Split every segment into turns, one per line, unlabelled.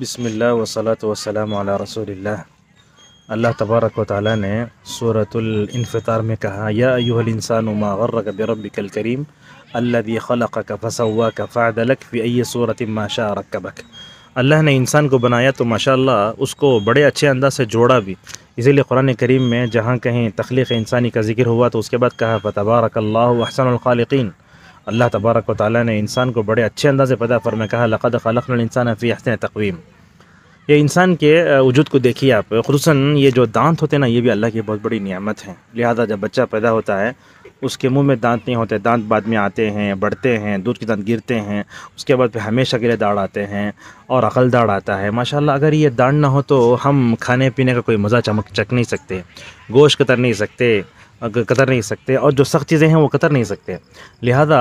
बिसमिल्ल वसलात वसलाम रसोल्ला अल्लाह तबारक वाली ने इन्फितार में कहा या अयूहल इंसान उमा गर्रक बरबिकल करीम अल्लादी खलक़ का फसवा का फ़ादलक फ़ी सूरत माशा रकबक अल्लाह ने इंसान को बनाया तो माशाल्लाह उसको बड़े अच्छे अंदाज से जोड़ा भी इसीलिए कुरान करीम में जहाँ कहीं तख्लीक इंसानी का जिक्र हुआ तो उसके बाद कहा फ़तबारक अल्लाह अहसनख़ालकिन अल्लाह तबारक वाली ने इंसान को बड़े अच्छे अंदाज़ पैदा मैं कहा लक़द खलक इंसान फ़ी हसन तकवीम ये इंसान के वजूद को देखिए आप खूस ये जो दांत होते हैं ना ये भी अल्लाह की बहुत बड़ी नियामत है लिहाजा जब बच्चा पैदा होता है उसके मुंह में दांत नहीं होते दांत बाद में आते हैं बढ़ते हैं दूध के दांत गिरते हैं उसके बाद फिर हमेशा के लिए दाढ़ आते हैं और अकल दाढ़ आता है माशाल्लाह अगर ये दाढ़ ना हो तो हम खाने पीने का कोई मज़ा चमक चख नहीं सकते गोश्त कतर नहीं सकते कतर नहीं सकते और जो सख्त चीज़ें हैं वो कतर नहीं सकते लिहाजा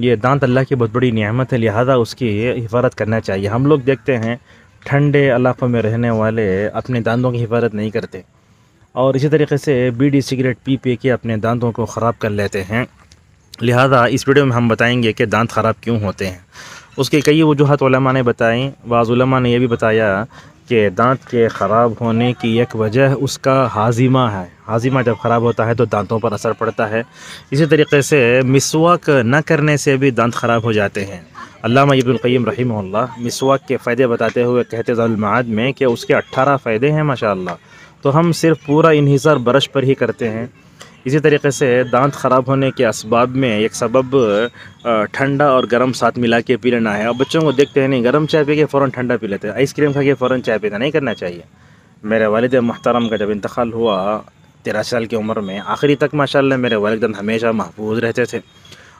ये दांत अल्लाह की बहुत बड़ी नियामत है लिहाजा उसकी हिफाजत करना चाहिए हम लोग देखते हैं ठंडे इलाक़ों में रहने वाले अपने दांतों की हिफाजत नहीं करते और इसी तरीके से बीड़ी सिगरेट पी पी के अपने दांतों को ख़राब कर लेते हैं लिहाजा इस वीडियो में हम बताएंगे कि दांत ख़राब क्यों होते हैं उसके कई वजूहत ने बताएं बाज़ ने यह भी बताया के दांत के ख़राब होने की एक वजह उसका हाजिमा है हाजिमा जब ख़राब होता है तो दांतों पर असर पड़ता है इसी तरीके से मिसवाक न करने से भी दांत ख़राब हो जाते हैं अल्लामा अबीम रही मिसवाक के फ़ायदे बताते हुए कहते जलमाद में कि उसके अट्ठारह फ़ायदे हैं माशा तो हम सिर्फ पूरा इन्हिसर ब्रश पर ही करते हैं इसी तरीके से दांत ख़राब होने के इसबाब में एक सबब ठंडा और गर्म साथ मिला के पी लेना है और बच्चों को देखते हैं नहीं गर्म चाय पी के फ़ौर ठंडा पी लेते हैं आइसक्रीम खा के फ़ौर चाय पीना नहीं करना चाहिए मेरे वालद महतरम का जब इंतकाल हुआ तेरह साल की उम्र में आखिरी तक माशाल्लाह मेरे वालदन हमेशा महफूज रहते थे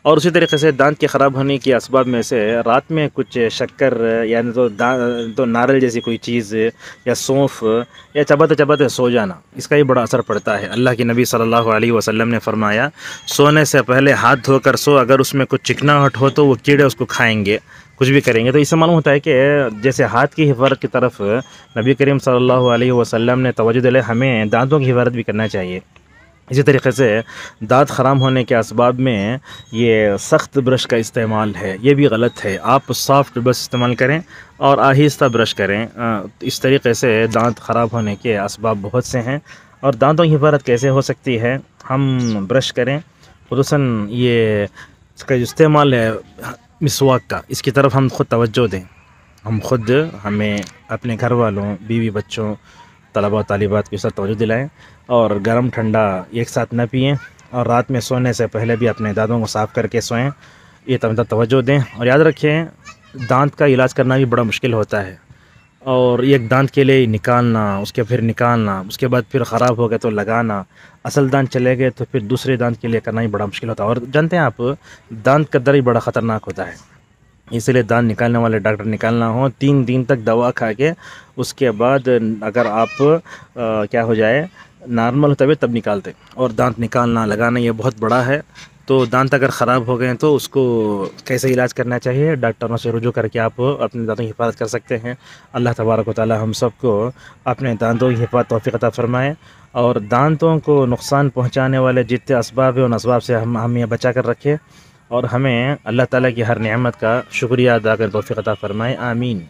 और उसी तरीके से दांत के ख़राब होने के इसबाब में से रात में कुछ शक्कर यानी तो तो नारियल जैसी कोई चीज़ या सौंफ या चबाते चबाते सो जाना इसका भी बड़ा असर पड़ता है अल्लाह के नबी सल्लल्लाहु अलैहि वसल्लम ने फरमाया सोने से पहले हाथ धोकर सो अगर उसमें कुछ चिकनाहट हो तो वो कीड़े उसको खाएंगे कुछ भी करेंगे तो इससे मालूम होता है कि जैसे हाथ की हिफाजत की तरफ नबी करीम सल्लल्लाहु अलैहि वसल्लम ने तवज्जो दिलाई हमें दांतों की हिफाजत भी करना चाहिए इसी तरीके से दांत ख़राब होने के इसबाब में ये सख्त ब्रश का इस्तेमाल है ये भी गलत है आप सॉफ्ट ब्रश इस्तेमाल करें और आहिस्ता ब्रश करें इस तरीके से दांत ख़राब होने के इसबाब बहुत से हैं और दांतों की हिफाजत कैसे हो सकती है हम ब्रश करें खसूस ये इसका इस्तेमाल है मिसवाक का इसकी तरफ हम खुद तवज्जो दें हम खुद हमें अपने घर वालों बीवी बच्चों तलबा तलबात के साथ तोजह दिलाएँ और गर्म ठंडा एक साथ न पिएँ और रात में सोने से पहले भी अपने दाँतों को साफ़ करके सोएँ ये तक तोज्जो दें और याद रखें दांत का इलाज करना भी बड़ा मुश्किल होता है और एक दांत के लिए निकालना उसके फिर निकालना उसके बाद फिर ख़राब हो गया तो लगाना असल दांत चले गए तो फिर दूसरे दांत के लिए करना ही बड़ा मुश्किल होता है और जानते हैं आप दांत का दर्द बड़ा ख़तरनाक होता है इसलिए दांत निकालने वाले डॉक्टर निकालना हो तीन दिन तक दवा खा के उसके बाद अगर आप आ, क्या हो जाए नॉर्मल हो तबीयत तब निकालते और दांत निकालना लगाना ये बहुत बड़ा है तो दांत अगर ख़राब हो गए तो उसको कैसे इलाज करना चाहिए डॉक्टरों से रुजू करके आप अपने दांतों की हिफाजत कर सकते हैं अल्लाह तबारक ताली हम सबको अपने दांतों की हिफाजत तोफ़ीक़ता फ़रमाए और दांतों को नुकसान पहुँचाने वाले जितने इसबाब हैं उन इसबाब से हम हमें बचा कर रखें और हमें अल्लाह ताला की हर नेमत का शुक्रिया अदा कर तोफ़ी अता फ़रमाए आमीन